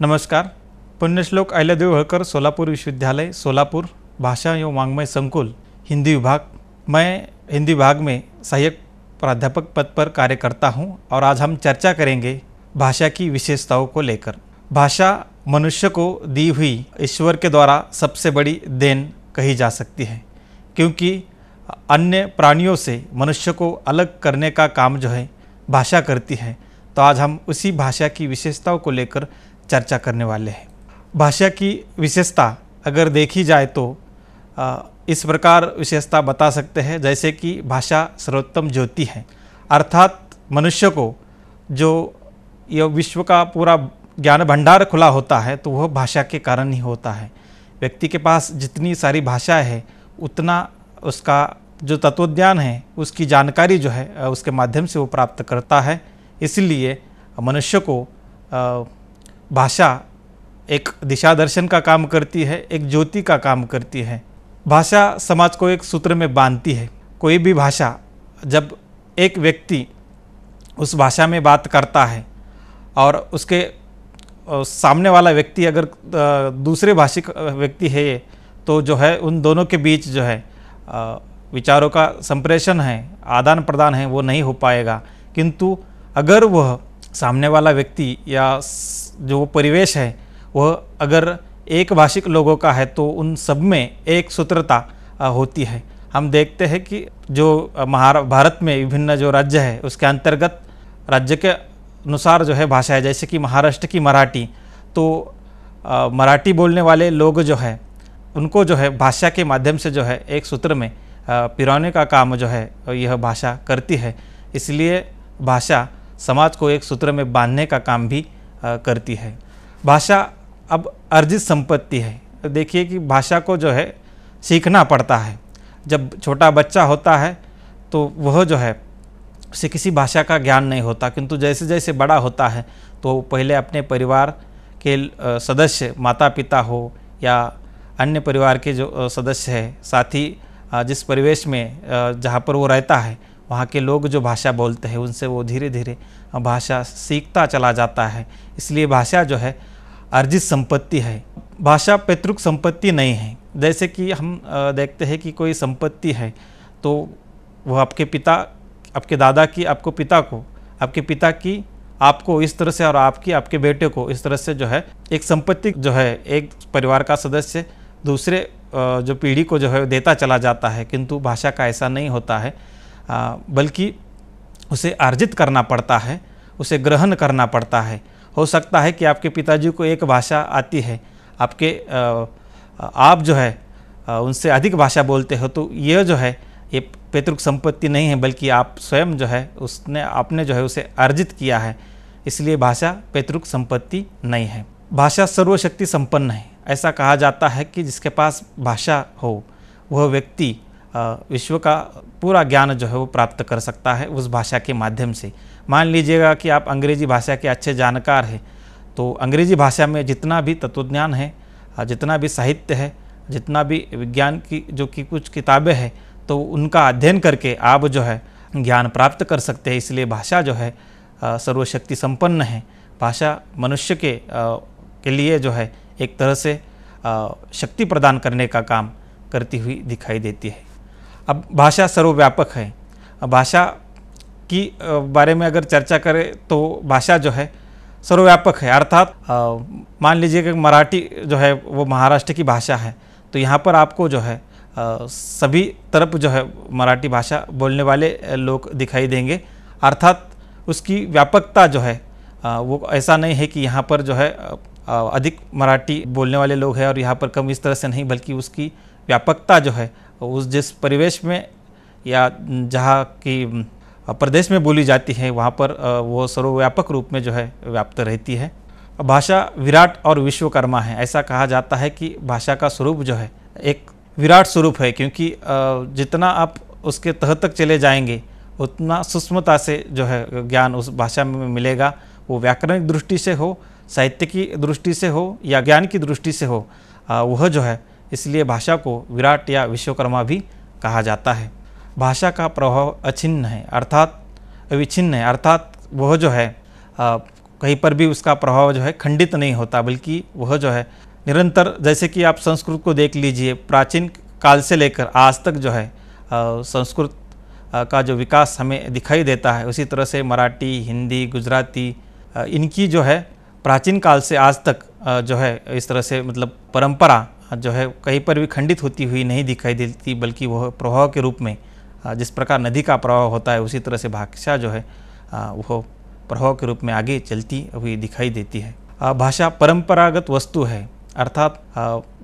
नमस्कार पुण्यश्लोक अहिल्यादेव होकर सोलापुर विश्वविद्यालय सोलापुर भाषा एवं वाङ्मय संकुल हिंदी विभाग मैं हिंदी विभाग में सहायक प्राध्यापक पद पर कार्य करता हूँ और आज हम चर्चा करेंगे भाषा की विशेषताओं को लेकर भाषा मनुष्य को दी हुई ईश्वर के द्वारा सबसे बड़ी देन कही जा सकती है क्योंकि अन्य प्राणियों से मनुष्य को अलग करने का काम जो है भाषा करती है तो आज हम उसी भाषा की विशेषताओं को लेकर चर्चा करने वाले हैं भाषा की विशेषता अगर देखी जाए तो इस प्रकार विशेषता बता सकते हैं जैसे कि भाषा सर्वोत्तम ज्योति है अर्थात मनुष्य को जो यह विश्व का पूरा ज्ञान भंडार खुला होता है तो वह भाषा के कारण ही होता है व्यक्ति के पास जितनी सारी भाषा है उतना उसका जो तत्वज्ञान है उसकी जानकारी जो है उसके माध्यम से वो प्राप्त करता है इसलिए मनुष्य को भाषा एक दिशा दर्शन का काम करती है एक ज्योति का काम करती है भाषा समाज को एक सूत्र में बांधती है कोई भी भाषा जब एक व्यक्ति उस भाषा में बात करता है और उसके सामने वाला व्यक्ति अगर दूसरे भाषिक व्यक्ति है ये तो जो है उन दोनों के बीच जो है विचारों का संप्रेषण है आदान प्रदान है वो नहीं हो पाएगा किंतु अगर वह सामने वाला व्यक्ति या जो परिवेश है वह अगर एक भाषिक लोगों का है तो उन सब में एक सूत्रता होती है हम देखते हैं कि जो महारा भारत में विभिन्न जो राज्य है उसके अंतर्गत राज्य के अनुसार जो है भाषा है जैसे कि महाराष्ट्र की मराठी तो मराठी बोलने वाले लोग जो है उनको जो है भाषा के माध्यम से जो है एक सूत्र में पिरोने का काम जो है यह भाषा करती है इसलिए भाषा समाज को एक सूत्र में बांधने का काम भी करती है भाषा अब अर्जित संपत्ति है तो देखिए कि भाषा को जो है सीखना पड़ता है जब छोटा बच्चा होता है तो वह जो है उसे किसी भाषा का ज्ञान नहीं होता किंतु जैसे जैसे बड़ा होता है तो पहले अपने परिवार के सदस्य माता पिता हो या अन्य परिवार के जो सदस्य है साथ ही जिस परिवेश में जहाँ पर वो रहता है वहाँ के लोग जो भाषा बोलते हैं उनसे वो धीरे धीरे भाषा सीखता चला जाता है इसलिए भाषा जो है अर्जित संपत्ति है भाषा पैतृक संपत्ति नहीं है जैसे कि हम देखते हैं कि कोई संपत्ति है तो वह आपके पिता आपके दादा की आपको पिता को आपके पिता की आपको इस तरह से और आपकी आपके बेटे को इस तरह से जो है एक संपत्ति जो है एक परिवार का सदस्य दूसरे जो पीढ़ी को जो है देता चला जाता है किंतु भाषा का ऐसा नहीं होता है बल्कि उसे अर्जित करना पड़ता है उसे ग्रहण करना पड़ता है हो सकता है कि आपके पिताजी को एक भाषा आती है आपके आप जो है उनसे अधिक भाषा बोलते हो तो यह जो है ये पैतृक संपत्ति नहीं है बल्कि आप स्वयं जो है उसने आपने जो है उसे अर्जित किया है इसलिए भाषा पैतृक संपत्ति नहीं है भाषा सर्वशक्ति संपन्न है ऐसा कहा जाता है कि जिसके पास भाषा हो वह व्यक्ति विश्व का पूरा ज्ञान जो है वो प्राप्त कर सकता है उस भाषा के माध्यम से मान लीजिएगा कि आप अंग्रेजी भाषा के अच्छे जानकार हैं तो अंग्रेजी भाषा में जितना भी तत्वज्ञान है जितना भी साहित्य है जितना भी विज्ञान की जो कि कुछ किताबें हैं तो उनका अध्ययन करके आप जो है ज्ञान प्राप्त कर सकते हैं इसलिए भाषा जो है सर्वशक्ति संपन्न है भाषा मनुष्य के के लिए जो है एक तरह से शक्ति प्रदान करने का काम करती हुई दिखाई देती है अब भाषा सर्वव्यापक है भाषा की बारे में अगर चर्चा करें तो भाषा जो है सर्वव्यापक है अर्थात मान लीजिए कि मराठी जो है वो महाराष्ट्र की भाषा है तो यहाँ पर आपको जो है सभी तरफ जो है मराठी भाषा बोलने वाले लोग दिखाई देंगे अर्थात उसकी व्यापकता जो है वो ऐसा नहीं है कि यहाँ पर जो है अधिक मराठी बोलने वाले लोग हैं और यहाँ पर कम इस तरह से नहीं बल्कि उसकी व्यापकता जो है तो उस जिस परिवेश में या जहाँ की प्रदेश में बोली जाती है वहाँ पर वो सर्वव्यापक रूप में जो है व्याप्त रहती है भाषा विराट और विश्वकर्मा है ऐसा कहा जाता है कि भाषा का स्वरूप जो है एक विराट स्वरूप है क्योंकि जितना आप उसके तह तक चले जाएंगे उतना सूक्ष्मता से जो है ज्ञान उस भाषा में मिलेगा वो व्याकरणिक दृष्टि से हो साहित्य की दृष्टि से हो या ज्ञान की दृष्टि से हो वह जो है इसलिए भाषा को विराट या विश्वकर्मा भी कहा जाता है भाषा का प्रभाव अछिन्न है अर्थात अविच्छिन्न है अर्थात वह जो है आ, कहीं पर भी उसका प्रभाव जो है खंडित नहीं होता बल्कि वह जो है निरंतर जैसे कि आप संस्कृत को देख लीजिए प्राचीन काल से लेकर आज तक जो है आ, संस्कृत आ, का जो विकास हमें दिखाई देता है उसी तरह से मराठी हिंदी गुजराती इनकी जो है प्राचीन काल से आज तक जो है इस तरह से मतलब परंपरा जो है कहीं पर भी खंडित होती हुई नहीं दिखाई देती बल्कि वह प्रवाह के रूप में जिस प्रकार नदी का प्रवाह होता है उसी तरह से भाषा जो है वह प्रवाह के रूप में आगे चलती हुई दिखाई देती है भाषा परंपरागत वस्तु है अर्थात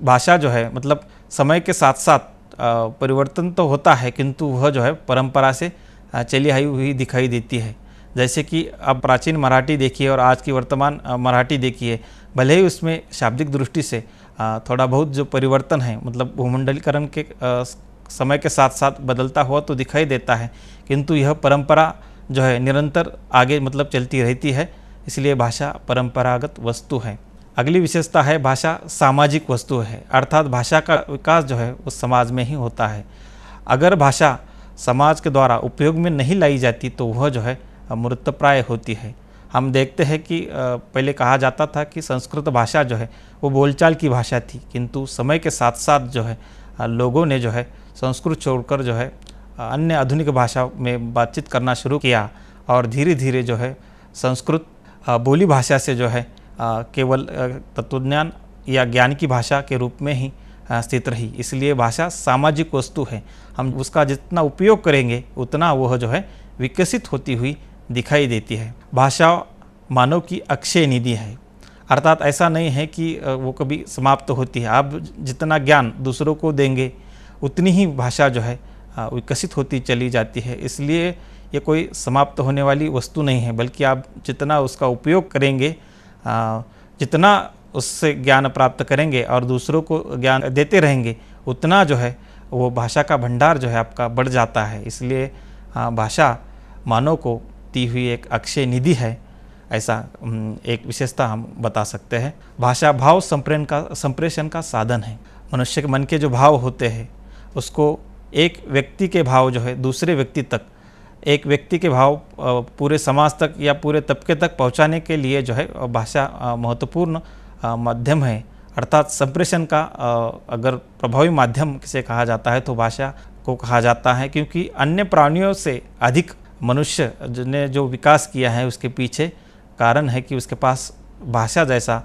भाषा जो है मतलब समय के साथ साथ परिवर्तन तो होता है किंतु वह जो है परंपरा से चली आई हुई दिखाई देती है जैसे कि अब प्राचीन मराठी देखिए और आज की वर्तमान मराठी देखिए भले ही उसमें शाब्दिक दृष्टि से थोड़ा बहुत जो परिवर्तन है मतलब भूमंडलीकरण के समय के साथ साथ बदलता हुआ तो दिखाई देता है किंतु यह परंपरा जो है निरंतर आगे मतलब चलती रहती है इसलिए भाषा परंपरागत वस्तु है अगली विशेषता है भाषा सामाजिक वस्तु है अर्थात भाषा का विकास जो है वो समाज में ही होता है अगर भाषा समाज के द्वारा उपयोग में नहीं लाई जाती तो वह जो है मृतप्राय होती है हम देखते हैं कि पहले कहा जाता था कि संस्कृत भाषा जो है वो बोलचाल की भाषा थी किंतु समय के साथ साथ जो है लोगों ने जो है संस्कृत छोड़कर जो है अन्य आधुनिक भाषा में बातचीत करना शुरू किया और धीरे धीरे जो है संस्कृत बोली भाषा से जो है केवल तत्वज्ञान या ज्ञान की भाषा के रूप में ही स्थित रही इसलिए भाषा सामाजिक वस्तु है हम उसका जितना उपयोग करेंगे उतना वह जो है विकसित होती हुई दिखाई देती है भाषा मानव की अक्षय निधि है अर्थात ऐसा नहीं है कि वो कभी समाप्त होती है आप जितना ज्ञान दूसरों को देंगे उतनी ही भाषा जो है विकसित होती चली जाती है इसलिए ये कोई समाप्त होने वाली वस्तु नहीं है बल्कि आप जितना उसका उपयोग करेंगे जितना उससे ज्ञान प्राप्त करेंगे और दूसरों को ज्ञान देते रहेंगे उतना जो है वो भाषा का भंडार जो है आपका बढ़ जाता है इसलिए भाषा मानव को दी हुई एक अक्षय निधि है ऐसा एक विशेषता हम बता सकते हैं भाषा भाव संप्रेण का संप्रेषण का साधन है मनुष्य के मन के जो भाव होते हैं उसको एक व्यक्ति के भाव जो है दूसरे व्यक्ति तक एक व्यक्ति के भाव पूरे समाज तक या पूरे तबके तक पहुंचाने के लिए जो है भाषा महत्वपूर्ण माध्यम है अर्थात संप्रेषण का अगर प्रभावी माध्यम किसे कहा जाता है तो भाषा को कहा जाता है क्योंकि अन्य प्राणियों से अधिक मनुष्य ने जो विकास किया है उसके पीछे कारण है कि उसके पास भाषा जैसा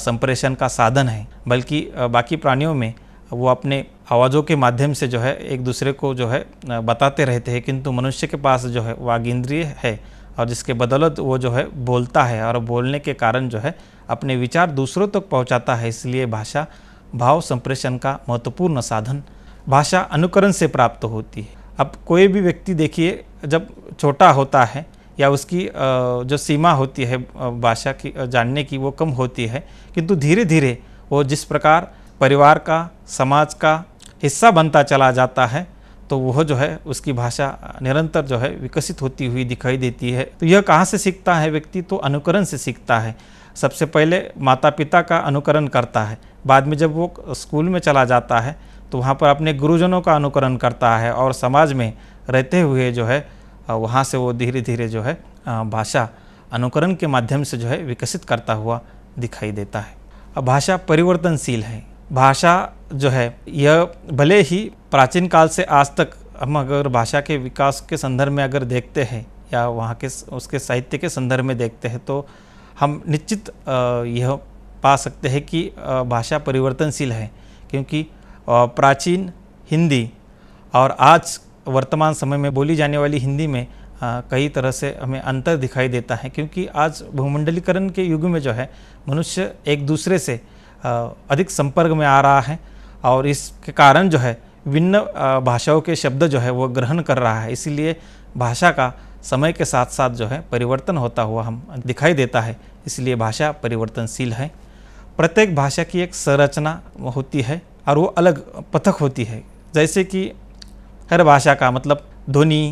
संप्रेषण का साधन है बल्कि बाकी प्राणियों में वो अपने आवाज़ों के माध्यम से जो है एक दूसरे को जो है बताते रहते हैं किंतु मनुष्य के पास जो है वागिंद्रिय है और जिसके बदौलत वो जो है बोलता है और बोलने के कारण जो है अपने विचार दूसरों तक तो पहुंचाता है इसलिए भाषा भाव संप्रेषण का महत्वपूर्ण साधन भाषा अनुकरण से प्राप्त होती है अब कोई भी व्यक्ति देखिए जब छोटा होता है या उसकी जो सीमा होती है भाषा की जानने की वो कम होती है किंतु धीरे धीरे वो जिस प्रकार परिवार का समाज का हिस्सा बनता चला जाता है तो वह जो है उसकी भाषा निरंतर जो है विकसित होती हुई दिखाई देती है तो यह कहाँ से सीखता है व्यक्ति तो अनुकरण से सीखता है सबसे पहले माता पिता का अनुकरण करता है बाद में जब वो स्कूल में चला जाता है तो वहाँ पर अपने गुरुजनों का अनुकरण करता है और समाज में रहते हुए जो है वहाँ से वो धीरे धीरे जो है भाषा अनुकरण के माध्यम से जो है विकसित करता हुआ दिखाई देता है अब भाषा परिवर्तनशील है भाषा जो है यह भले ही प्राचीन काल से आज तक हम अगर भाषा के विकास के संदर्भ में अगर देखते हैं या वहाँ के उसके साहित्य के संदर्भ में देखते हैं तो हम निश्चित यह पा सकते हैं कि भाषा परिवर्तनशील है क्योंकि प्राचीन हिंदी और आज वर्तमान समय में बोली जाने वाली हिंदी में आ, कई तरह से हमें अंतर दिखाई देता है क्योंकि आज भूमंडलीकरण के युग में जो है मनुष्य एक दूसरे से आ, अधिक संपर्क में आ रहा है और इसके कारण जो है विभिन्न भाषाओं के शब्द जो है वो ग्रहण कर रहा है इसीलिए भाषा का समय के साथ साथ जो है परिवर्तन होता हुआ हम दिखाई देता है इसलिए भाषा परिवर्तनशील है प्रत्येक भाषा की एक संरचना होती है और वो अलग पथक होती है जैसे कि हर भाषा का मतलब ध्वनि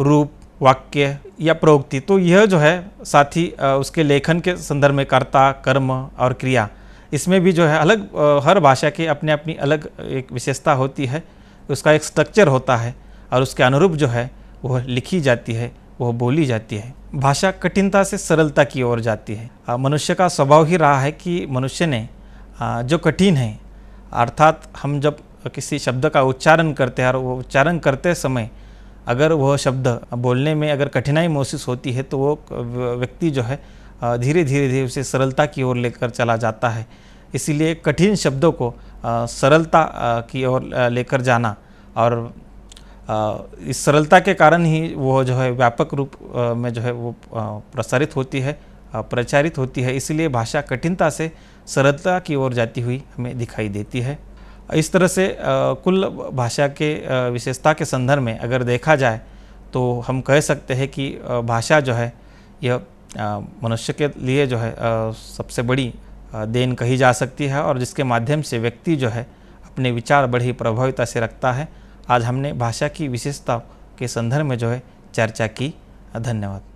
रूप वाक्य या प्रवृत्ति तो यह जो है साथ ही उसके लेखन के संदर्भ में कर्ता कर्म और क्रिया इसमें भी जो है अलग हर भाषा के अपने अपनी अलग एक विशेषता होती है उसका एक स्ट्रक्चर होता है और उसके अनुरूप जो है वह लिखी जाती है वह बोली जाती है भाषा कठिनता से सरलता की ओर जाती है मनुष्य का स्वभाव ही रहा है कि मनुष्य ने जो कठिन है अर्थात हम जब तो किसी शब्द का उच्चारण करते हैं और वो उच्चारण करते समय अगर वह शब्द बोलने में अगर कठिनाई महसूस होती है तो वो व्यक्ति जो है धीरे धीरे धीरे उसे सरलता की ओर लेकर चला जाता है इसीलिए कठिन शब्दों को सरलता की ओर लेकर जाना और इस सरलता के कारण ही वो जो है व्यापक रूप में जो है वो प्रसारित होती है प्रचारित होती है इसलिए भाषा कठिनता से सरलता की ओर जाती हुई हमें दिखाई देती है इस तरह से कुल भाषा के विशेषता के संदर्भ में अगर देखा जाए तो हम कह सकते हैं कि भाषा जो है यह मनुष्य के लिए जो है सबसे बड़ी देन कही जा सकती है और जिसके माध्यम से व्यक्ति जो है अपने विचार बड़ी प्रभाविता से रखता है आज हमने भाषा की विशेषता के संदर्भ में जो है चर्चा की धन्यवाद